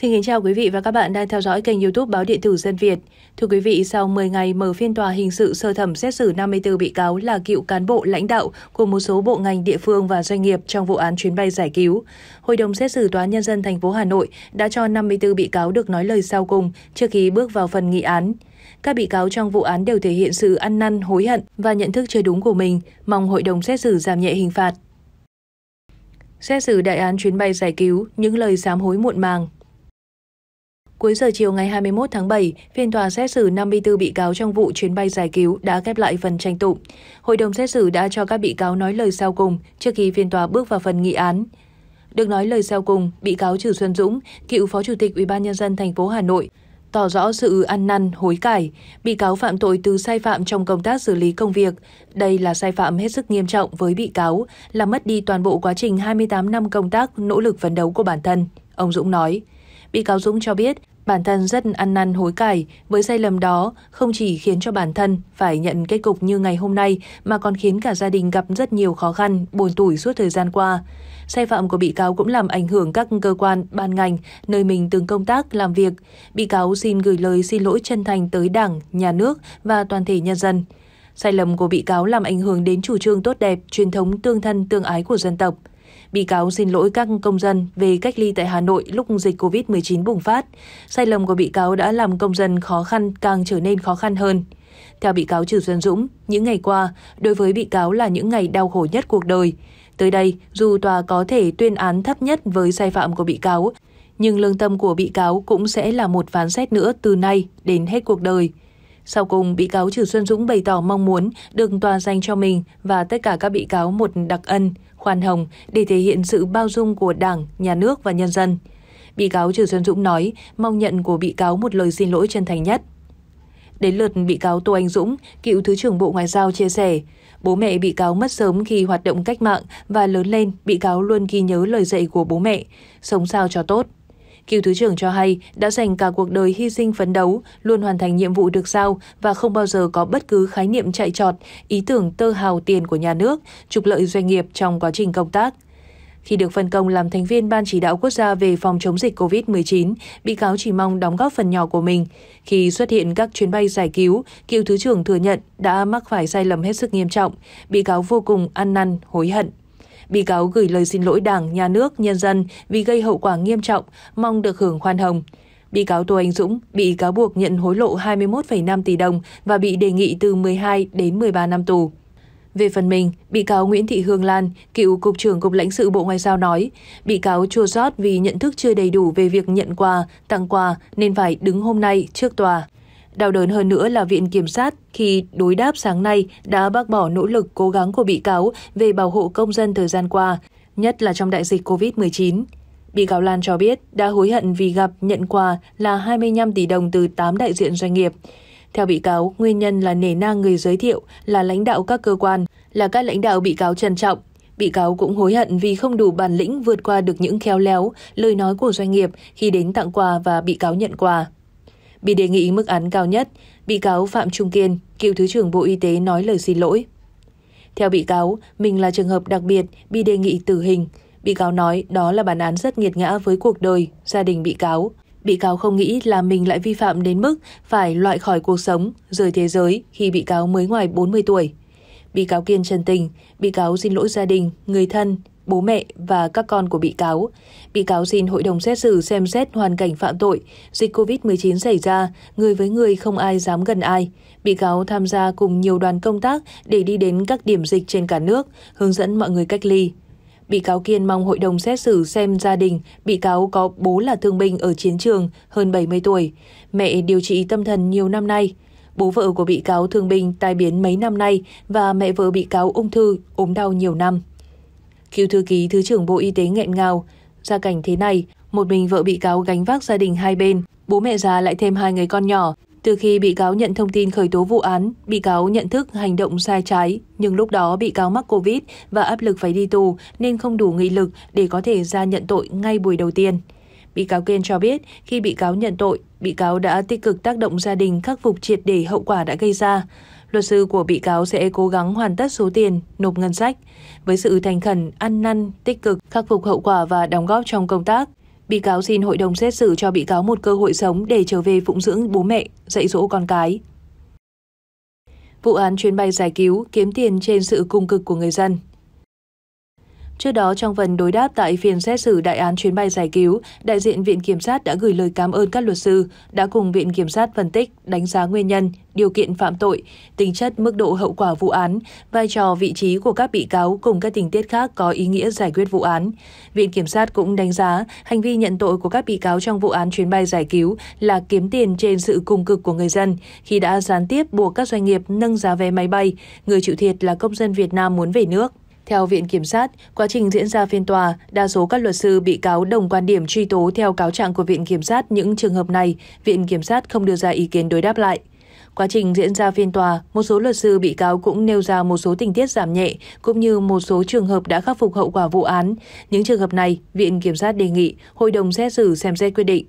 Xin kính chào quý vị và các bạn đang theo dõi kênh youtube Báo Điện tử Dân Việt. Thưa quý vị, sau 10 ngày mở phiên tòa hình sự sơ thẩm xét xử 54 bị cáo là cựu cán bộ lãnh đạo của một số bộ ngành địa phương và doanh nghiệp trong vụ án chuyến bay giải cứu, Hội đồng xét xử Tòa Nhân dân thành phố Hà Nội đã cho 54 bị cáo được nói lời sau cùng trước khi bước vào phần nghị án. Các bị cáo trong vụ án đều thể hiện sự ăn năn, hối hận và nhận thức chưa đúng của mình, mong hội đồng xét xử giảm nhẹ hình phạt. Xét xử đại án chuyến bay giải cứu, những lời sám hối muộn màng Cuối giờ chiều ngày 21 tháng 7, phiên tòa xét xử 54 bị cáo trong vụ chuyến bay giải cứu đã khép lại phần tranh tụng. Hội đồng xét xử đã cho các bị cáo nói lời sau cùng trước khi phiên tòa bước vào phần nghị án. Được nói lời sau cùng, bị cáo Trử Xuân Dũng, cựu Phó Chủ tịch UBND thành phố Hà Nội, tỏ rõ sự ăn năn, hối cải. Bị cáo phạm tội từ sai phạm trong công tác xử lý công việc. Đây là sai phạm hết sức nghiêm trọng với bị cáo, là mất đi toàn bộ quá trình 28 năm công tác, nỗ lực phấn đấu của bản thân, ông Dũng nói. Bị cáo Dũng cho biết, Bản thân rất ăn năn hối cải, với sai lầm đó không chỉ khiến cho bản thân phải nhận kết cục như ngày hôm nay mà còn khiến cả gia đình gặp rất nhiều khó khăn, buồn tủi suốt thời gian qua. Sai phạm của bị cáo cũng làm ảnh hưởng các cơ quan, ban ngành, nơi mình từng công tác, làm việc. Bị cáo xin gửi lời xin lỗi chân thành tới Đảng, Nhà nước và toàn thể nhân dân. Sai lầm của bị cáo làm ảnh hưởng đến chủ trương tốt đẹp, truyền thống tương thân tương ái của dân tộc. Bị cáo xin lỗi các công dân về cách ly tại Hà Nội lúc dịch COVID-19 bùng phát. Sai lầm của bị cáo đã làm công dân khó khăn càng trở nên khó khăn hơn. Theo bị cáo Trừ Xuân Dũng, những ngày qua, đối với bị cáo là những ngày đau khổ nhất cuộc đời. Tới đây, dù tòa có thể tuyên án thấp nhất với sai phạm của bị cáo, nhưng lương tâm của bị cáo cũng sẽ là một phán xét nữa từ nay đến hết cuộc đời. Sau cùng, bị cáo Trừ Xuân Dũng bày tỏ mong muốn được tòa dành cho mình và tất cả các bị cáo một đặc ân, khoan hồng để thể hiện sự bao dung của Đảng, Nhà nước và nhân dân. Bị cáo Trừ Xuân Dũng nói mong nhận của bị cáo một lời xin lỗi chân thành nhất. Đến lượt bị cáo Tô Anh Dũng, cựu Thứ trưởng Bộ Ngoại giao chia sẻ, bố mẹ bị cáo mất sớm khi hoạt động cách mạng và lớn lên, bị cáo luôn ghi nhớ lời dạy của bố mẹ, sống sao cho tốt. Cựu Thứ trưởng cho hay đã dành cả cuộc đời hy sinh phấn đấu, luôn hoàn thành nhiệm vụ được giao và không bao giờ có bất cứ khái niệm chạy trọt, ý tưởng tơ hào tiền của nhà nước, trục lợi doanh nghiệp trong quá trình công tác. Khi được phân công làm thành viên Ban Chỉ đạo Quốc gia về phòng chống dịch COVID-19, bị cáo chỉ mong đóng góp phần nhỏ của mình. Khi xuất hiện các chuyến bay giải cứu, cựu Thứ trưởng thừa nhận đã mắc phải sai lầm hết sức nghiêm trọng. Bị cáo vô cùng ăn năn, hối hận bị cáo gửi lời xin lỗi Đảng, Nhà nước, nhân dân vì gây hậu quả nghiêm trọng, mong được hưởng khoan hồng. Bị cáo Tô Anh Dũng bị cáo buộc nhận hối lộ 21,5 tỷ đồng và bị đề nghị từ 12 đến 13 năm tù. Về phần mình, bị cáo Nguyễn Thị Hương Lan, cựu Cục trưởng Cục lãnh sự Bộ Ngoại giao nói, bị cáo chua sót vì nhận thức chưa đầy đủ về việc nhận quà, tặng quà nên phải đứng hôm nay trước tòa. Đau đớn hơn nữa là Viện Kiểm sát khi đối đáp sáng nay đã bác bỏ nỗ lực cố gắng của bị cáo về bảo hộ công dân thời gian qua, nhất là trong đại dịch COVID-19. Bị cáo Lan cho biết đã hối hận vì gặp nhận quà là 25 tỷ đồng từ 8 đại diện doanh nghiệp. Theo bị cáo, nguyên nhân là nể nang người giới thiệu là lãnh đạo các cơ quan, là các lãnh đạo bị cáo trân trọng. Bị cáo cũng hối hận vì không đủ bản lĩnh vượt qua được những khéo léo, lời nói của doanh nghiệp khi đến tặng quà và bị cáo nhận quà. Bị đề nghị mức án cao nhất, bị cáo Phạm Trung Kiên, cựu Thứ trưởng Bộ Y tế nói lời xin lỗi. Theo bị cáo, mình là trường hợp đặc biệt bị đề nghị tử hình. Bị cáo nói đó là bản án rất nghiệt ngã với cuộc đời, gia đình bị cáo. Bị cáo không nghĩ là mình lại vi phạm đến mức phải loại khỏi cuộc sống, rời thế giới khi bị cáo mới ngoài 40 tuổi. Bị cáo Kiên chân tình, bị cáo xin lỗi gia đình, người thân, bố mẹ và các con của bị cáo. Bị cáo xin hội đồng xét xử xem xét hoàn cảnh phạm tội, dịch COVID-19 xảy ra, người với người không ai dám gần ai. Bị cáo tham gia cùng nhiều đoàn công tác để đi đến các điểm dịch trên cả nước, hướng dẫn mọi người cách ly. Bị cáo Kiên mong hội đồng xét xử xem gia đình bị cáo có bố là thương binh ở chiến trường, hơn 70 tuổi, mẹ điều trị tâm thần nhiều năm nay. Bố vợ của bị cáo thương binh tai biến mấy năm nay và mẹ vợ bị cáo ung thư, ốm đau nhiều năm. Cựu thư ký Thứ trưởng Bộ Y tế nghẹn ngào, gia cảnh thế này, một mình vợ bị cáo gánh vác gia đình hai bên, bố mẹ già lại thêm hai người con nhỏ. Từ khi bị cáo nhận thông tin khởi tố vụ án, bị cáo nhận thức hành động sai trái, nhưng lúc đó bị cáo mắc Covid và áp lực phải đi tù nên không đủ nghị lực để có thể ra nhận tội ngay buổi đầu tiên. Bị cáo Kiên cho biết, khi bị cáo nhận tội, bị cáo đã tích cực tác động gia đình khắc phục triệt để hậu quả đã gây ra luật sư của bị cáo sẽ cố gắng hoàn tất số tiền nộp ngân sách. Với sự thành khẩn, ăn năn, tích cực, khắc phục hậu quả và đóng góp trong công tác, bị cáo xin hội đồng xét xử cho bị cáo một cơ hội sống để trở về phụng dưỡng bố mẹ, dạy dỗ con cái. Vụ án chuyến bay giải cứu kiếm tiền trên sự cung cực của người dân Trước đó, trong phần đối đáp tại phiên xét xử đại án chuyến bay giải cứu, đại diện Viện Kiểm sát đã gửi lời cảm ơn các luật sư đã cùng Viện Kiểm sát phân tích, đánh giá nguyên nhân, điều kiện phạm tội, tính chất mức độ hậu quả vụ án, vai trò vị trí của các bị cáo cùng các tình tiết khác có ý nghĩa giải quyết vụ án. Viện Kiểm sát cũng đánh giá hành vi nhận tội của các bị cáo trong vụ án chuyến bay giải cứu là kiếm tiền trên sự cùng cực của người dân khi đã gián tiếp buộc các doanh nghiệp nâng giá vé máy bay, người chịu thiệt là công dân Việt Nam muốn về nước. Theo Viện Kiểm sát, quá trình diễn ra phiên tòa, đa số các luật sư bị cáo đồng quan điểm truy tố theo cáo trạng của Viện Kiểm sát những trường hợp này, Viện Kiểm sát không đưa ra ý kiến đối đáp lại. Quá trình diễn ra phiên tòa, một số luật sư bị cáo cũng nêu ra một số tình tiết giảm nhẹ, cũng như một số trường hợp đã khắc phục hậu quả vụ án. Những trường hợp này, Viện Kiểm sát đề nghị Hội đồng xét xử xem xét quyết định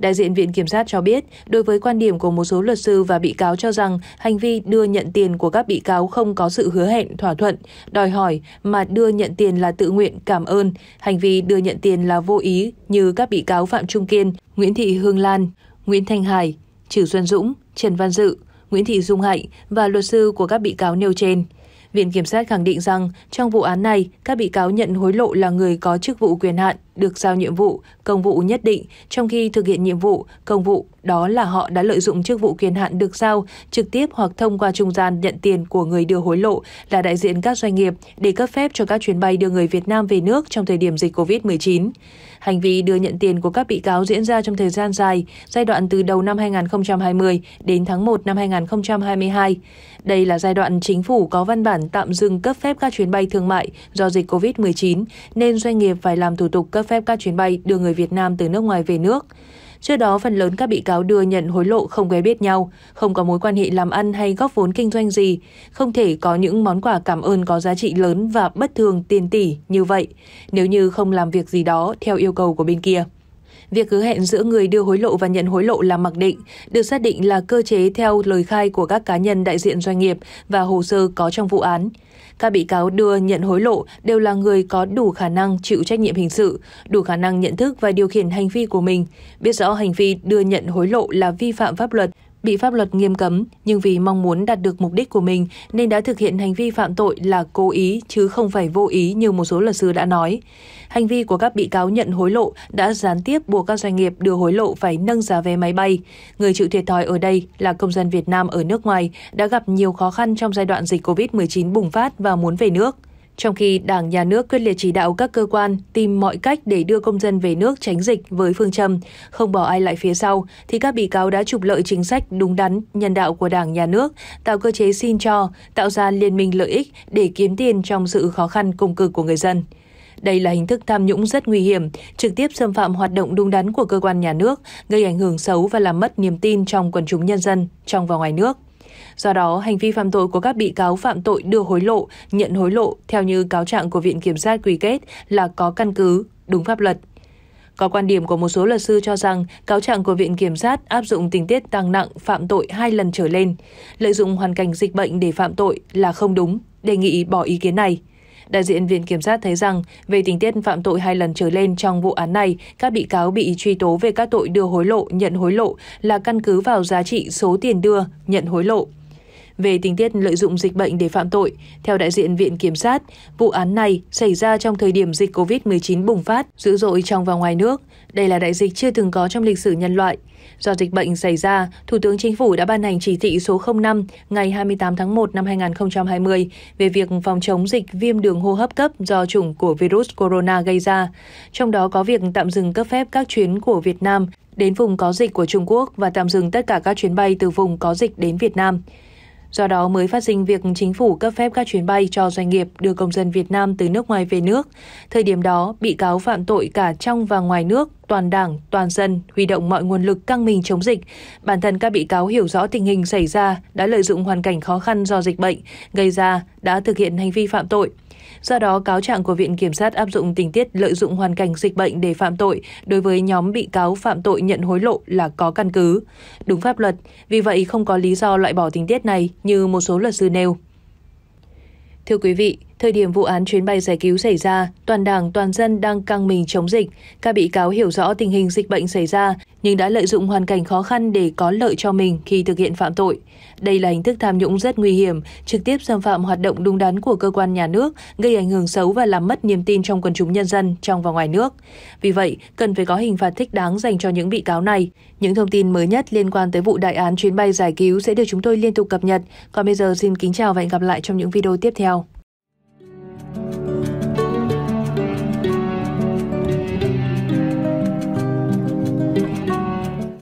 đại diện Viện Kiểm sát cho biết, đối với quan điểm của một số luật sư và bị cáo cho rằng hành vi đưa nhận tiền của các bị cáo không có sự hứa hẹn, thỏa thuận, đòi hỏi mà đưa nhận tiền là tự nguyện, cảm ơn. Hành vi đưa nhận tiền là vô ý như các bị cáo Phạm Trung Kiên, Nguyễn Thị Hương Lan, Nguyễn Thanh Hải, Trử Xuân Dũng, Trần Văn Dự, Nguyễn Thị Dung Hạnh và luật sư của các bị cáo nêu trên. Viện Kiểm sát khẳng định rằng trong vụ án này, các bị cáo nhận hối lộ là người có chức vụ quyền hạn, được giao nhiệm vụ, công vụ nhất định, trong khi thực hiện nhiệm vụ, công vụ đó là họ đã lợi dụng chức vụ quyền hạn được giao trực tiếp hoặc thông qua trung gian nhận tiền của người đưa hối lộ là đại diện các doanh nghiệp để cấp phép cho các chuyến bay đưa người Việt Nam về nước trong thời điểm dịch COVID-19. Hành vi đưa nhận tiền của các bị cáo diễn ra trong thời gian dài, giai đoạn từ đầu năm 2020 đến tháng 1 năm 2022. Đây là giai đoạn chính phủ có văn bản tạm dừng cấp phép các chuyến bay thương mại do dịch COVID-19 nên doanh nghiệp phải làm thủ tục cấp phép các chuyến bay đưa người Việt Nam từ nước ngoài về nước. Trước đó, phần lớn các bị cáo đưa nhận hối lộ không quen biết nhau, không có mối quan hệ làm ăn hay góp vốn kinh doanh gì, không thể có những món quà cảm ơn có giá trị lớn và bất thường tiền tỷ như vậy, nếu như không làm việc gì đó theo yêu cầu của bên kia. Việc hứa hẹn giữa người đưa hối lộ và nhận hối lộ là mặc định, được xác định là cơ chế theo lời khai của các cá nhân đại diện doanh nghiệp và hồ sơ có trong vụ án. Các bị cáo đưa nhận hối lộ đều là người có đủ khả năng chịu trách nhiệm hình sự, đủ khả năng nhận thức và điều khiển hành vi của mình, biết rõ hành vi đưa nhận hối lộ là vi phạm pháp luật bị pháp luật nghiêm cấm, nhưng vì mong muốn đạt được mục đích của mình nên đã thực hiện hành vi phạm tội là cố ý chứ không phải vô ý như một số luật sư đã nói. Hành vi của các bị cáo nhận hối lộ đã gián tiếp buộc các doanh nghiệp đưa hối lộ phải nâng giá vé máy bay. Người chịu thiệt thòi ở đây là công dân Việt Nam ở nước ngoài đã gặp nhiều khó khăn trong giai đoạn dịch COVID-19 bùng phát và muốn về nước trong khi Đảng Nhà nước quyết liệt chỉ đạo các cơ quan tìm mọi cách để đưa công dân về nước tránh dịch với phương châm không bỏ ai lại phía sau, thì các bị cáo đã trục lợi chính sách đúng đắn, nhân đạo của Đảng Nhà nước, tạo cơ chế xin cho, tạo ra liên minh lợi ích để kiếm tiền trong sự khó khăn cùng cực của người dân. Đây là hình thức tham nhũng rất nguy hiểm, trực tiếp xâm phạm hoạt động đúng đắn của cơ quan nhà nước, gây ảnh hưởng xấu và làm mất niềm tin trong quần chúng nhân dân trong và ngoài nước. Do đó, hành vi phạm tội của các bị cáo phạm tội đưa hối lộ, nhận hối lộ theo như cáo trạng của Viện Kiểm sát quy kết là có căn cứ, đúng pháp luật. Có quan điểm của một số luật sư cho rằng cáo trạng của Viện Kiểm sát áp dụng tình tiết tăng nặng phạm tội hai lần trở lên, lợi dụng hoàn cảnh dịch bệnh để phạm tội là không đúng, đề nghị bỏ ý kiến này. Đại diện Viện Kiểm sát thấy rằng, về tình tiết phạm tội hai lần trở lên trong vụ án này, các bị cáo bị truy tố về các tội đưa hối lộ, nhận hối lộ là căn cứ vào giá trị số tiền đưa, nhận hối lộ về tình tiết lợi dụng dịch bệnh để phạm tội. Theo đại diện Viện Kiểm sát, vụ án này xảy ra trong thời điểm dịch COVID-19 bùng phát, dữ dội trong và ngoài nước. Đây là đại dịch chưa từng có trong lịch sử nhân loại. Do dịch bệnh xảy ra, Thủ tướng Chính phủ đã ban hành chỉ thị số 05 ngày 28 tháng 1 năm 2020 về việc phòng chống dịch viêm đường hô hấp cấp do chủng của virus corona gây ra. Trong đó có việc tạm dừng cấp phép các chuyến của Việt Nam đến vùng có dịch của Trung Quốc và tạm dừng tất cả các chuyến bay từ vùng có dịch đến Việt Nam. Do đó mới phát sinh việc chính phủ cấp phép các chuyến bay cho doanh nghiệp đưa công dân Việt Nam từ nước ngoài về nước. Thời điểm đó, bị cáo phạm tội cả trong và ngoài nước, toàn đảng, toàn dân, huy động mọi nguồn lực căng mình chống dịch. Bản thân các bị cáo hiểu rõ tình hình xảy ra, đã lợi dụng hoàn cảnh khó khăn do dịch bệnh, gây ra, đã thực hiện hành vi phạm tội. Do đó, cáo trạng của Viện Kiểm sát áp dụng tình tiết lợi dụng hoàn cảnh dịch bệnh để phạm tội đối với nhóm bị cáo phạm tội nhận hối lộ là có căn cứ, đúng pháp luật, vì vậy không có lý do loại bỏ tình tiết này như một số luật sư nêu. Thưa quý vị, Thời điểm vụ án chuyến bay giải cứu xảy ra, toàn đảng toàn dân đang căng mình chống dịch. Các bị cáo hiểu rõ tình hình dịch bệnh xảy ra, nhưng đã lợi dụng hoàn cảnh khó khăn để có lợi cho mình khi thực hiện phạm tội. Đây là hình thức tham nhũng rất nguy hiểm, trực tiếp xâm phạm hoạt động đúng đắn của cơ quan nhà nước, gây ảnh hưởng xấu và làm mất niềm tin trong quần chúng nhân dân trong và ngoài nước. Vì vậy, cần phải có hình phạt thích đáng dành cho những bị cáo này. Những thông tin mới nhất liên quan tới vụ đại án chuyến bay giải cứu sẽ được chúng tôi liên tục cập nhật. Còn bây giờ xin kính chào và hẹn gặp lại trong những video tiếp theo.